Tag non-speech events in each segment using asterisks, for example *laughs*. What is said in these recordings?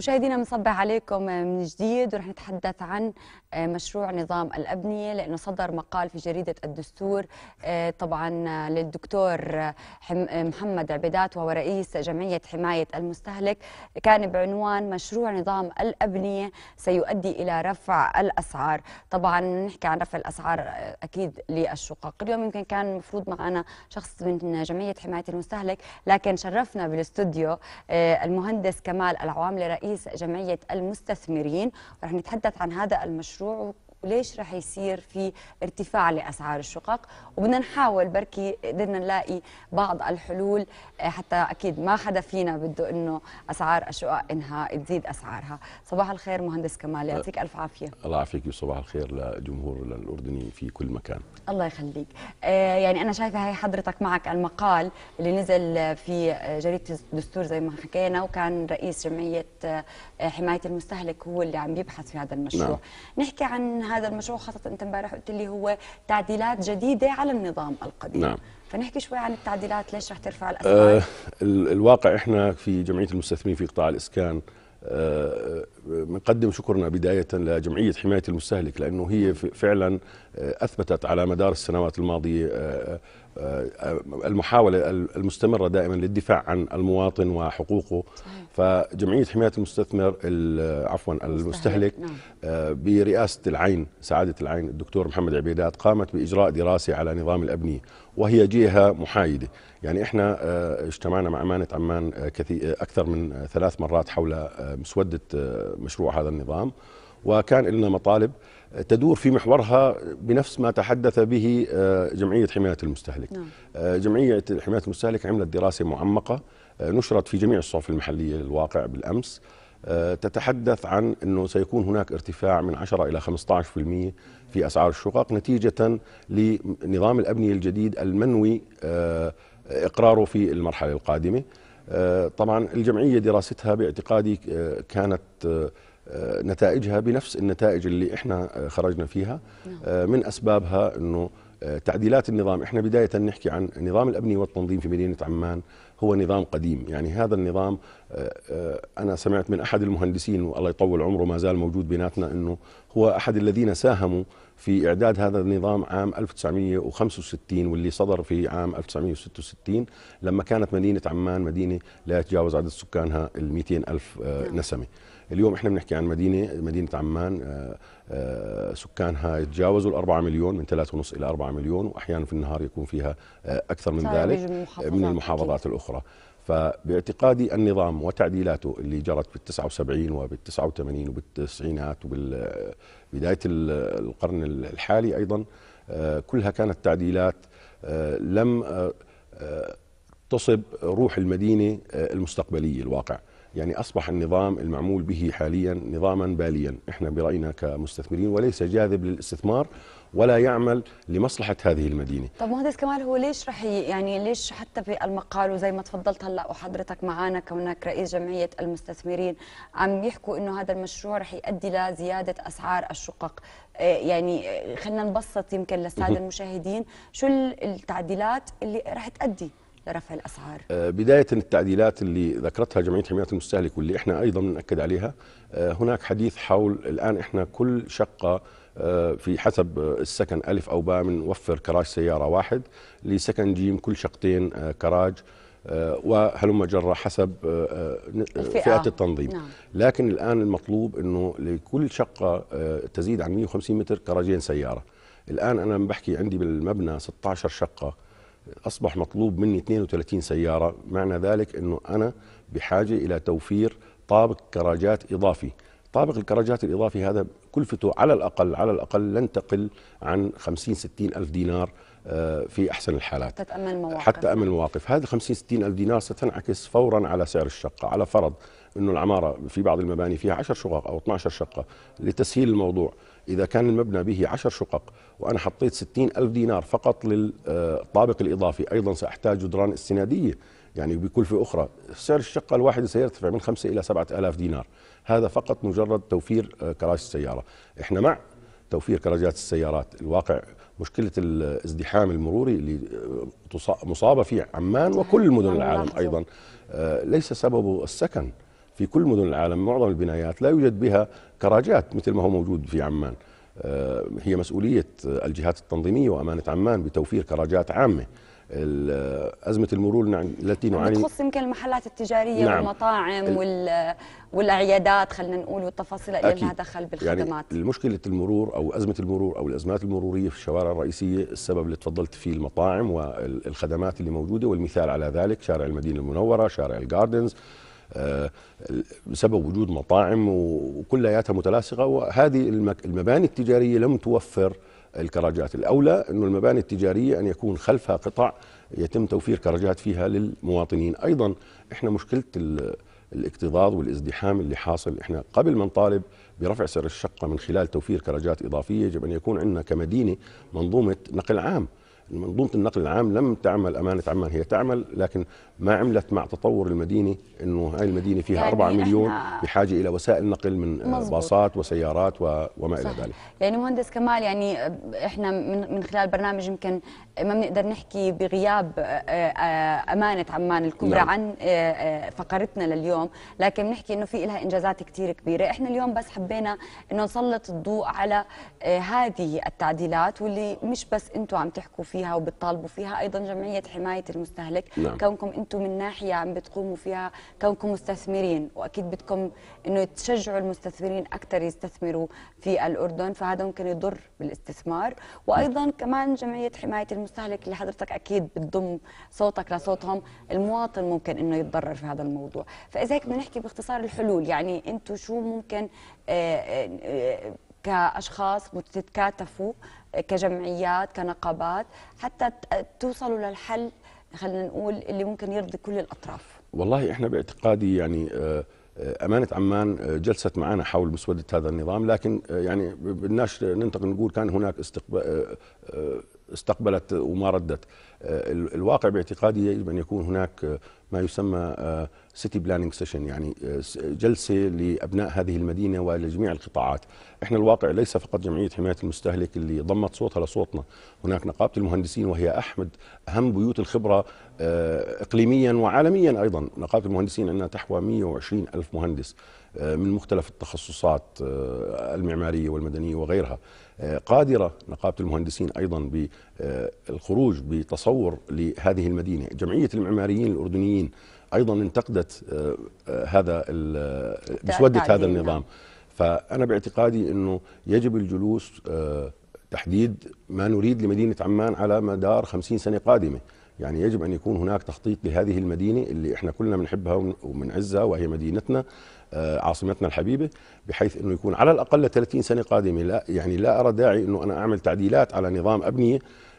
مشاهدينا بنصبح عليكم من جديد ورح نتحدث عن آه، مشروع نظام الأبنية لأنه صدر مقال في جريدة الدستور آه، طبعا آه، للدكتور محمد عبيدات وهو رئيس جمعية حماية المستهلك كان بعنوان مشروع نظام الأبنية سيؤدي إلى رفع الأسعار طبعا نحكي عن رفع الأسعار أكيد للشقق اليوم يمكن كان المفروض معنا شخص من جمعية حماية المستهلك لكن شرفنا بالاستوديو المهندس كمال العوام رئيس رئيس جمعية المستثمرين ورح نتحدث عن هذا المشروع وليش رح يصير في ارتفاع لاسعار الشقق وبدنا نحاول بركي قدرنا نلاقي بعض الحلول آه، حتى اكيد ما حدا فينا بده انه اسعار الشقق انها تزيد اسعارها صباح الخير مهندس كمال أه، يعطيك الف عافيه الله يعافيك وصباح الخير لجمهور الاردني في كل مكان الله يخليك آه، يعني انا شايفه هي حضرتك معك المقال اللي نزل في جريده الدستور زي ما حكينا وكان رئيس جمعيه حمايه المستهلك هو اللي عم يبحث في هذا المشروع نعم. نحكي عن هذا المشروع خاصه انت امبارح قلت لي هو تعديلات جديده على النظام القديم نعم فنحكي شوي عن التعديلات ليش رح ترفع آه، الاسعار آه الواقع احنا في جمعيه المستثمرين في قطاع الاسكان آه، آه، بنقدم شكرنا بداية لجمعية حماية المستهلك لأنه هي فعلا أثبتت على مدار السنوات الماضية آه، المحاولة المستمرة دائما للدفاع عن المواطن وحقوقه فجمعية حماية المستثمر عفوا المستهلك نعم. آه، برئاسة العين سعادة العين الدكتور محمد عبيدات قامت بإجراء دراسة على نظام الأبنية وهي جهة محايدة يعني احنا آه، اجتمعنا مع أمانة عمان أكثر من ثلاث مرات حول مسودة مشروع هذا النظام وكان لنا مطالب تدور في محورها بنفس ما تحدث به آه، جمعية حماية المستهلك نعم. آه، جمعية حماية المستهلك عملت دراسة معمقة آه، نشرت في جميع الصحف المحلية للواقع بالأمس تتحدث عن أنه سيكون هناك ارتفاع من 10 إلى 15% في أسعار الشقق نتيجة لنظام الأبنية الجديد المنوي إقراره في المرحلة القادمة طبعا الجمعية دراستها باعتقادي كانت آه، نتائجها بنفس النتائج اللي احنا آه، خرجنا فيها نعم. آه، من اسبابها انه تعديلات النظام احنا بدايه نحكي عن نظام الابنيه والتنظيم في مدينه عمان هو نظام قديم يعني هذا النظام انا سمعت من احد المهندسين والله يطول عمره ما زال موجود بيناتنا انه هو احد الذين ساهموا في إعداد هذا النظام عام 1965 واللي صدر في عام 1966 لما كانت مدينة عمان مدينة لا يتجاوز عدد سكانها ال ألف آه، نعم. نسمة اليوم احنا بنحكي عن مدينة مدينة عمان آه، آه، سكانها يتجاوزوا الأربعة مليون من ثلاثة ونص إلى أربعة مليون وأحيانا في النهار يكون فيها أكثر من ذلك من المحافظات الأخرى فباعتقادي النظام وتعديلاته اللي جرت بال 79 وبال 89 وبالتسعينات وبدايه القرن الحالي ايضا آه، كلها كانت تعديلات آه، لم آه، تصب روح المدينه المستقبليه الواقع يعني أصبح النظام المعمول به حاليا نظاما باليا إحنا برأينا كمستثمرين وليس جاذب للاستثمار ولا يعمل لمصلحة هذه المدينة طب مهندس كمال هو ليش رح يعني ليش حتى في المقال وزي ما تفضلت هلا وحضرتك معنا كونك رئيس جمعية المستثمرين عم يحكوا انه هذا المشروع رح يؤدي لزيادة اسعار الشقق آه، يعني آه، خلينا نبسط يمكن للسادة *laughs* المشاهدين شو التعديلات اللي رح تأدي لرفع الاسعار؟ آه، بدايه التعديلات اللي ذكرتها جمعيه حمايه المستهلك واللي احنا ايضا بناكد عليها آه، هناك حديث حول الان احنا كل شقه آه، في حسب السكن ألف أو باء بنوفر كراج سيارة واحد لسكن جيم كل شقتين كراج وهلم جرة حسب الفئة. فئة التنظيم نعم. لكن الآن المطلوب أنه لكل شقة تزيد عن 150 متر كراجين سيارة الآن أنا بحكي عندي بالمبنى 16 شقة اصبح مطلوب مني 32 سياره معنى ذلك انه انا بحاجه الى توفير طابق كراجات اضافي طابق الكراجات الاضافي هذا كلفته على الاقل على الاقل لن تقل عن 50 60 الف دينار آه، في احسن الحالات حتى تامن مواقف حتى امن مواقف هذه 50 60 الف دينار ستنعكس فورا على سعر الشقه على فرض انه العماره في بعض المباني فيها 10 شقق او 12 شقه لتسهيل الموضوع اذا كان المبنى به 10 شقق وانا حطيت 60 الف دينار فقط للطابق الاضافي ايضا ساحتاج جدران استناديه يعني بكلفة أخرى سعر الشقة الواحدة سيرتفع من 5 إلى 7000 دينار هذا فقط مجرد توفير آه، كراج السيارة إحنا مع توفير كراجات السيارات الواقع مشكلة الازدحام المروري اللي آه، مصابة فيه عمان وكل مدن العالم أيضا آه، ليس سببه السكن في كل مدن العالم معظم البنايات لا يوجد بها كراجات مثل ما هو موجود في عمان آه، هي مسؤولية الجهات التنظيمية وأمانة عمان بتوفير كراجات عامة أزمة المرور التي نعاني تخص يمكن المحلات التجارية نعم والمطاعم ال... وال... والأعيادات خلينا نقول والتفاصيل اللي لها دخل بالخدمات يعني المشكلة المرور أو أزمة المرور أو الأزمات المرورية في الشوارع الرئيسية السبب اللي تفضلت فيه المطاعم والخدمات اللي موجودة والمثال على ذلك شارع المدينة المنورة شارع الجاردنز بسبب آه، وجود مطاعم وكلياتها متلاصقه وهذه المباني التجاريه لم توفر الكراجات الأولى انه المباني التجارية أن يكون خلفها قطع يتم توفير كراجات فيها للمواطنين أيضا إحنا مشكلة الاكتظاظ والازدحام اللي حاصل إحنا قبل ما نطالب برفع سعر الشقة من خلال توفير كراجات إضافية يجب أن يكون عندنا كمدينة منظومة نقل عام منظومة النقل العام لم تعمل أمانة عمان هي تعمل لكن ما عملت مع تطور المدينه انه هاي المدينه فيها يعني 4 مليون بحاجه الى وسائل نقل من مزبوط. باصات وسيارات وما الى ذلك يعني مهندس كمال يعني احنا من من خلال برنامج يمكن ما بنقدر نحكي بغياب آه، آه، امانه عمان الكبرى نعم. عن آه، فقرتنا لليوم لكن بنحكي انه في لها انجازات كثير كبيره احنا اليوم بس حبينا انه نسلط الضوء على هذه التعديلات واللي مش بس انتم عم تحكوا فيها وبتطالبوا فيها ايضا جمعيه حمايه المستهلك نعم. كونكم انتم من ناحيه عم بتقوموا فيها كونكم مستثمرين واكيد بدكم انه تشجعوا المستثمرين اكثر يستثمروا في الاردن فهذا ممكن يضر بالاستثمار وايضا كمان جمعيه حمايه المستهلك اللي حضرتك اكيد بتضم صوتك لصوتهم المواطن ممكن انه يتضرر في هذا الموضوع فاذا هيك بدنا نحكي باختصار الحلول يعني انتم شو ممكن آه، آه، كاشخاص تتكاتفوا آه، كجمعيات كنقابات حتى توصلوا للحل خلينا نقول اللي ممكن يرضي كل الاطراف والله احنا باعتقادي يعني آه، آه، أمانة عمان آه، جلست معنا حول مسودة هذا النظام لكن يعني بدناش ننتقل نقول كان هناك استقبال استقبلت وما ردت آه، الواقع باعتقادي يجب ان يكون هناك آه، ما يسمى سيتي بلاننج سيشن يعني آه، جلسه لابناء هذه المدينه ولجميع القطاعات، احنا الواقع ليس فقط جمعيه حمايه المستهلك اللي ضمت صوتها لصوتنا، هناك نقابه المهندسين وهي احمد اهم بيوت الخبره اقليميا وعالميا ايضا، نقابه المهندسين عندنا تحوى 120 الف مهندس. آه، من مختلف التخصصات آه، المعمارية والمدنية وغيرها آه، قادرة نقابة المهندسين أيضا بالخروج بتصور لهذه المدينة جمعية المعماريين الأردنيين أيضا انتقدت هذا مسودة هذا النظام نعم. فأنا باعتقادي أنه يجب الجلوس تحديد ما نريد لمدينة عمان على مدار خمسين سنة قادمة يعني يجب أن يكون هناك تخطيط لهذه المدينة اللي إحنا كلنا بنحبها وبنعزها وهي مدينتنا آه، عاصمتنا الحبيبه بحيث انه يكون على الاقل 30 سنه قادمه لا يعني لا ارى داعي انه انا اعمل تعديلات على نظام ابنيه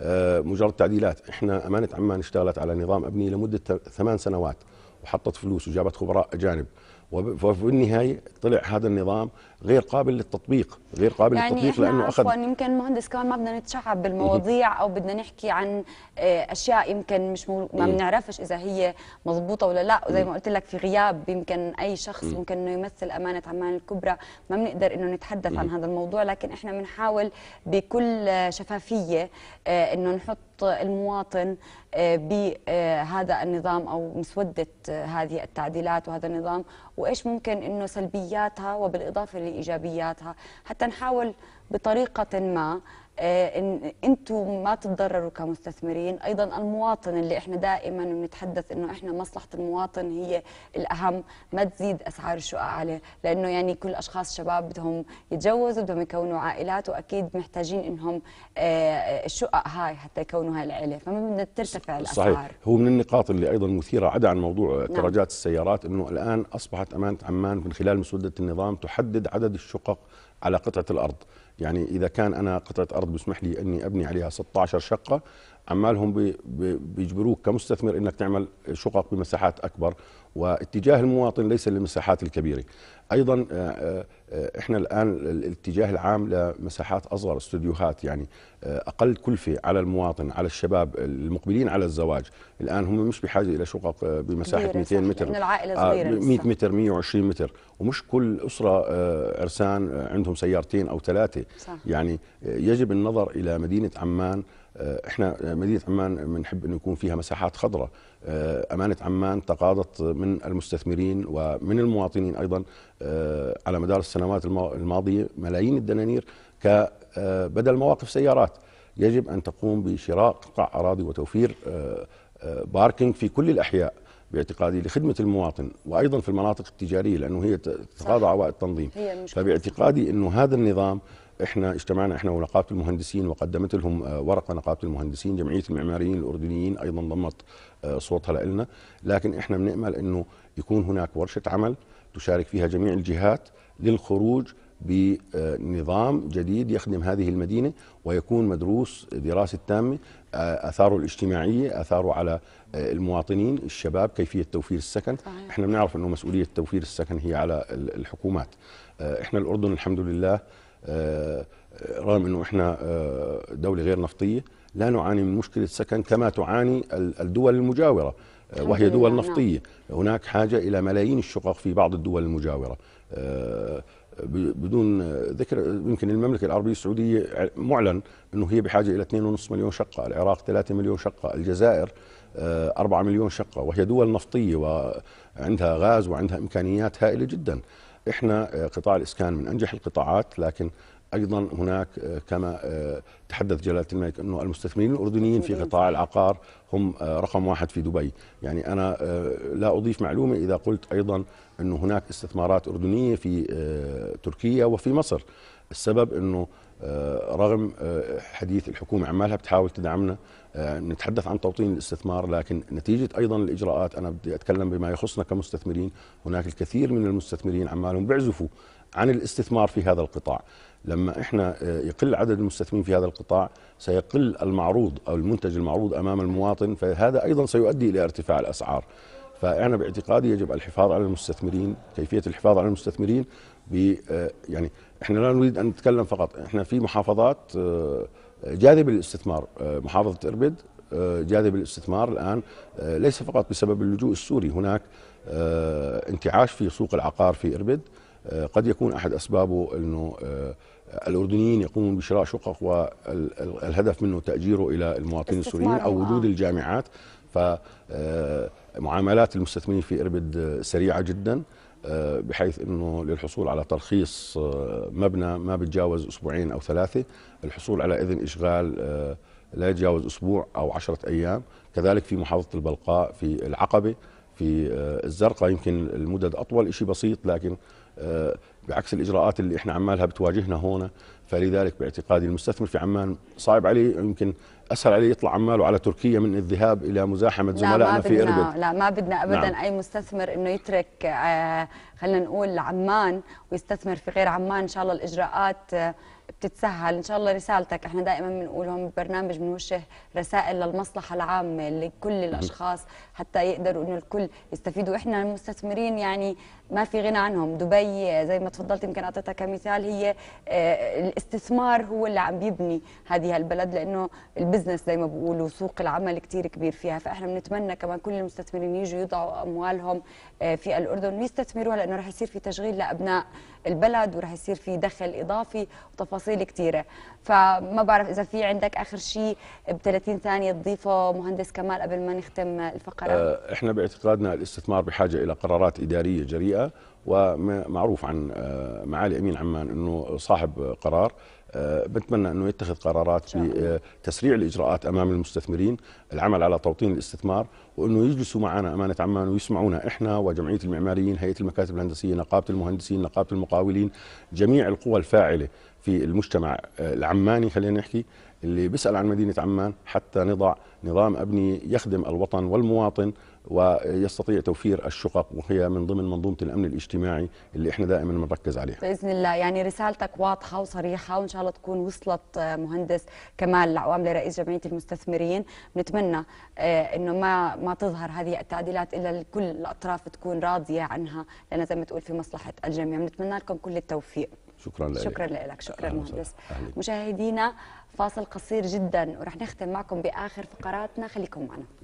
آه، مجرد تعديلات احنا امانه عمان اشتغلت على نظام ابنيه لمده ثمان سنوات وحطت فلوس وجابت خبراء اجانب وفي النهايه طلع هذا النظام غير قابل للتطبيق غير قابل يعني للتطبيق إحنا لانه اخذ يعني يمكن مهندس كمان ما بدنا نتشعب بالمواضيع او بدنا نحكي عن آه، اشياء يمكن مش مو... ما بنعرفش اذا هي مضبوطه ولا لا وزي ما قلت لك في غياب يمكن اي شخص ممكن انه يمثل امانه عمان الكبرى ما بنقدر انه نتحدث عن هذا الموضوع لكن احنا بنحاول بكل شفافيه آه، انه نحط المواطن آه، بهذا النظام او مسوده آه، هذه التعديلات وهذا النظام وايش ممكن انه سلبياتها وبالاضافه لايجابياتها حتى نحاول بطريقه ما آه، ان انتم ما تتضرروا كمستثمرين ايضا المواطن اللي احنا دائما بنتحدث انه احنا مصلحه المواطن هي الاهم ما تزيد اسعار الشقق عليه لانه يعني كل اشخاص شباب بدهم يتجوزوا بدهم يكونوا عائلات واكيد محتاجين انهم آه، الشقق هاي حتى يكونوا هاي العيله فما بدنا ترتفع الاسعار صحيح هو من النقاط اللي ايضا مثيره عدا عن موضوع نعم. كراجات السيارات انه الان اصبحت امانه عمان من خلال مسوده النظام تحدد عدد الشقق على قطعه الارض يعني إذا كان أنا قطعة أرض بسمح لي أني أبني عليها 16 شقة عمالهم بيجبروك كمستثمر أنك تعمل شقق بمساحات أكبر واتجاه المواطن ليس للمساحات الكبيرة ايضا آه، آه، احنا الان الاتجاه العام لمساحات اصغر استوديوهات يعني آه، اقل كلفه على المواطن على الشباب المقبلين على الزواج الان هم مش بحاجه الى شقق بمساحه 200 متر من العائله صغيره 100 متر 120 متر ومش كل اسره عرسان عندهم سيارتين او ثلاثه صح. يعني يجب النظر الى مدينه عمان آه، احنا مدينه عمان بنحب انه يكون فيها مساحات خضراء آه، امانه عمان تقاضت من المستثمرين ومن المواطنين ايضا آه، على مدار السنوات الماضيه ملايين الدنانير بدل مواقف سيارات يجب ان تقوم بشراء قطع اراضي وتوفير باركينج في كل الاحياء باعتقادي لخدمه المواطن وايضا في المناطق التجاريه لانه هي تتقاضى عوائد التنظيم فباعتقادي انه هذا النظام احنا اجتمعنا احنا ونقابه المهندسين وقدمت لهم آه، ورقه نقابه المهندسين جمعيه المعماريين الاردنيين ايضا ضمت آه، صوتها لنا لكن احنا بنامل انه يكون هناك ورشه عمل تشارك فيها جميع الجهات للخروج بنظام جديد يخدم هذه المدينه ويكون مدروس دراسه تامه آه، اثاره الاجتماعيه اثاره على المواطنين الشباب كيفيه توفير السكن صحيح. احنا بنعرف انه مسؤوليه توفير السكن هي على الحكومات احنا الاردن الحمد لله آه، رغم انه احنا آه، دوله غير نفطيه لا نعاني من مشكله سكن كما تعاني الدول المجاوره آه، وهي دول نعم. نفطيه هناك حاجه الى ملايين الشقق في بعض الدول المجاوره بدون ذكر يمكن المملكه العربيه السعوديه معلن انه هي بحاجه الى 2.5 مليون شقه، العراق 3 مليون شقه، الجزائر 4 مليون شقه وهي دول نفطيه وعندها غاز وعندها امكانيات هائله جدا. احنا آه، قطاع الاسكان من انجح القطاعات لكن ايضا هناك آه، كما آه، تحدث جلاله الملك انه المستثمرين الاردنيين في قطاع العقار هم رقم واحد في دبي، يعني انا لا اضيف معلومه اذا قلت ايضا انه هناك استثمارات اردنيه في تركيا وفي مصر، السبب انه آه، رغم آه، حديث الحكومه عمالها بتحاول تدعمنا آه، نتحدث عن توطين الاستثمار لكن نتيجه ايضا الاجراءات انا بدي اتكلم بما يخصنا كمستثمرين هناك الكثير من المستثمرين عمالهم بيعزفوا عن الاستثمار في هذا القطاع لما احنا يقل عدد المستثمرين في هذا القطاع سيقل المعروض او المنتج المعروض امام المواطن فهذا ايضا سيؤدي الى ارتفاع الاسعار فانا باعتقادي يجب الحفاظ على المستثمرين كيفيه الحفاظ على المستثمرين آه، يعني احنا لا نريد ان نتكلم فقط احنا في محافظات آه، جاذبه للاستثمار آه، محافظه اربد جاذبه للاستثمار الان ليس فقط بسبب اللجوء السوري هناك انتعاش في سوق العقار في اربد قد يكون احد اسبابه انه الاردنيين يقومون بشراء شقق والهدف منه تاجيره الى المواطنين السوريين او وجود الجامعات فمعاملات المستثمرين في اربد سريعه جدا آه، بحيث انه للحصول على ترخيص آه، مبنى ما بتجاوز اسبوعين او ثلاثه الحصول على اذن اشغال آه، لا يتجاوز اسبوع او عشرة ايام كذلك في محافظه البلقاء في العقبه في الزرقاء يمكن المدد اطول شيء بسيط لكن بعكس الاجراءات اللي احنا عمالها بتواجهنا هون فلذلك باعتقادي المستثمر في عمان صعب عليه يمكن اسهل عليه يطلع عماله على تركيا من الذهاب الى مزاحمه زملائنا في اربد لا ما بدنا ابدا نعم. اي مستثمر انه يترك آه، خلينا نقول عمان ويستثمر في غير عمان ان شاء الله الاجراءات آه، بتتسهل ان شاء الله رسالتك احنا دائما بنقول هون بالبرنامج بنوجه رسائل للمصلحه العامه لكل الاشخاص حتى يقدروا انه الكل يستفيدوا احنا المستثمرين يعني ما في غنى عنهم دبي آه، زي ما تفضلت يمكن اعطيتها كمثال هي آه، الاستثمار هو اللي عم بيبني هذه البلد لانه البزنس زي ما بيقولوا سوق العمل كثير كبير فيها فاحنا بنتمنى كمان كل المستثمرين يجوا يضعوا اموالهم آه، في الاردن ويستثمروها لانه رح يصير في تشغيل لابناء البلد ورح يصير في دخل اضافي وتفاصيل كثيره فما بعرف اذا في عندك اخر شيء ب 30 ثانيه تضيفه مهندس كمال قبل ما نختم الفقره احنا باعتقادنا الاستثمار بحاجه الى قرارات اداريه جريئه ومعروف عن آه، معالي امين عمان انه صاحب قرار آه، بتمنى انه يتخذ قرارات في تسريع الاجراءات امام المستثمرين، العمل على توطين الاستثمار، وانه يجلسوا معنا امانه عمان ويسمعونا احنا وجمعيه المعماريين، هيئه المكاتب الهندسيه، نقابه المهندسين، نقابه المقاولين، جميع القوى الفاعله في المجتمع آه، العماني خلينا نحكي اللي بيسال عن مدينه عمان حتى نضع نظام ابني يخدم الوطن والمواطن ويستطيع توفير الشقق وهي من ضمن منظومه الامن الاجتماعي اللي احنا دائما بنركز عليها. باذن الله يعني رسالتك واضحه وصريحه وان شاء الله تكون وصلت آه، مهندس كمال العوام لرئيس جمعيه المستثمرين، بنتمنى آه، انه ما ما تظهر هذه التعديلات الا لكل الاطراف تكون راضيه عنها لان زي ما تقول في مصلحه الجميع، بنتمنى لكم كل التوفيق. شكرا لك شكرا لك شكرا مهندس مشاهدينا فاصل قصير جدا ورح نختم معكم باخر فقراتنا خليكم معنا